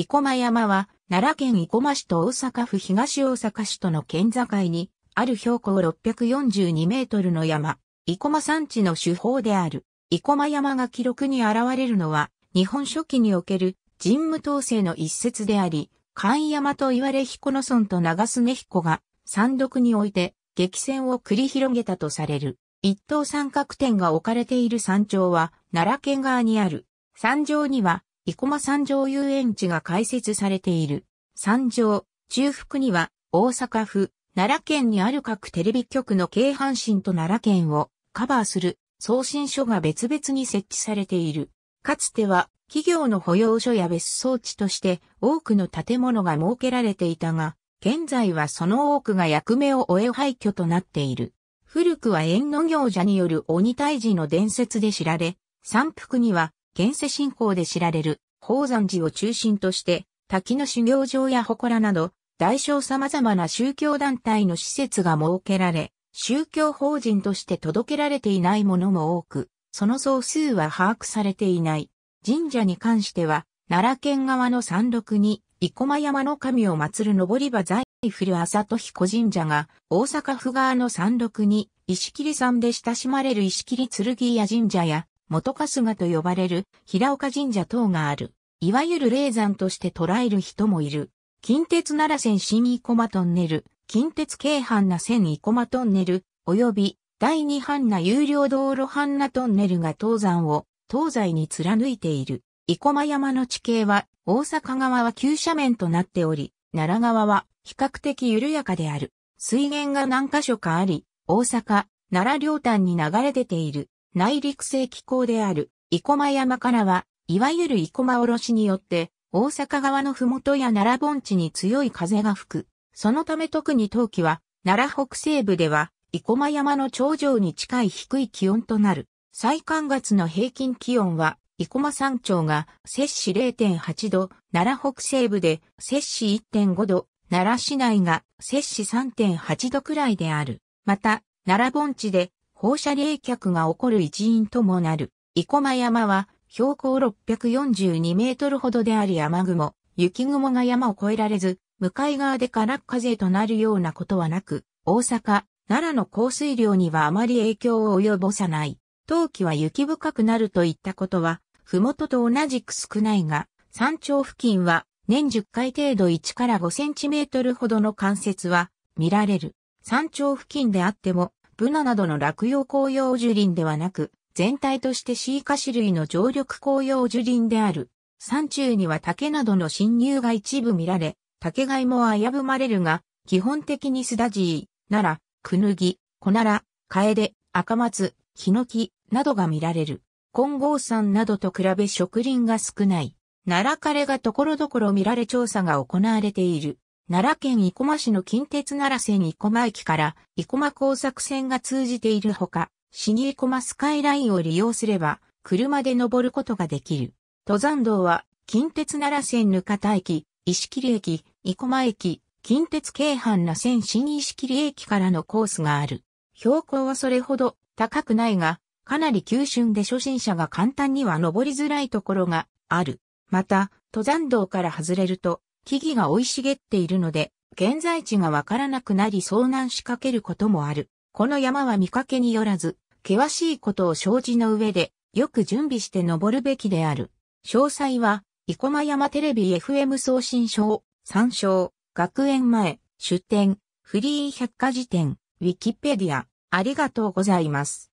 生駒山は、奈良県生駒市と大阪府東大阪市との県境に、ある標高642メートルの山、生駒山地の手法である。生駒山が記録に現れるのは、日本書紀における神武統制の一節であり、関山と言われ彦野村と長須根彦が、山麓において激戦を繰り広げたとされる。一等三角点が置かれている山頂は、奈良県側にある。山上には、生駒三条遊園地が開設されている。三条、中腹には大阪府、奈良県にある各テレビ局の京阪神と奈良県をカバーする送信所が別々に設置されている。かつては企業の保養所や別荘地として多くの建物が設けられていたが、現在はその多くが役目を終え廃墟となっている。古くは縁の行者による鬼退治の伝説で知られ、山腹には現世信仰で知られる宝山寺を中心として、滝の修行場や祠など、大小様々な宗教団体の施設が設けられ、宗教法人として届けられていないものも多く、その総数は把握されていない。神社に関しては、奈良県側の山麓に、生駒山の神を祀る登り場財古朝と彦神社が、大阪府側の山麓に、石切山で親しまれる石切剣屋神社や、元春日と呼ばれる平岡神社等がある。いわゆる霊山として捉える人もいる。近鉄奈良線新生駒トンネル、近鉄京阪な線生駒トンネル、及び第二阪な有料道路阪なトンネルが東山を東西に貫いている。生駒山の地形は大阪側は急斜面となっており、奈良側は比較的緩やかである。水源が何箇所かあり、大阪、奈良両端に流れ出ている。内陸性気候である、生駒山からは、いわゆる生駒おろしによって、大阪側の麓や奈良盆地に強い風が吹く。そのため特に冬季は、奈良北西部では、生駒山の頂上に近い低い気温となる。最寒月の平均気温は、生駒山頂が摂氏0.8度、奈良北西部で摂氏1.5度、奈良市内が摂氏3.8度くらいである。また、奈良盆地で放射冷却が起こる一因ともなる。生駒山は標高642メートルほどであり雨雲、雪雲が山を越えられず、向かい側でから風となるようなことはなく、大阪、奈良の降水量にはあまり影響を及ぼさない。冬季は雪深くなるといったことは、麓と同じく少ないが、山頂付近は年10回程度1から5センチメートルほどの関節は見られる。山頂付近であってもブナなどの落葉紅葉樹林ではなく、全体としてシーカ種類の常緑紅葉樹林である。山中には竹などの侵入が一部見られ、竹貝も危ぶまれるが、基本的にスダジー、なら、クヌギ、コナラ、カエデ、赤松、ヒノキなどが見られる。金剛山などと比べ植林が少ない。奈良枯れが所々見られ調査が行われている。奈良県生駒市の近鉄奈良線生駒駅から生駒工作線が通じているほか、に生駒スカイラインを利用すれば、車で登ることができる。登山道は、近鉄奈良線ぬかた駅、石切駅、生駒駅、近鉄京阪な線新石切駅からのコースがある。標高はそれほど高くないが、かなり急峻で初心者が簡単には登りづらいところがある。また、登山道から外れると、木々が生い茂っているので、現在地がわからなくなり遭難しかけることもある。この山は見かけによらず、険しいことを生じの上で、よく準備して登るべきである。詳細は、生駒山テレビ FM 送信賞、参照、学園前、出展、フリー百科事典、ウィキペディア、ありがとうございます。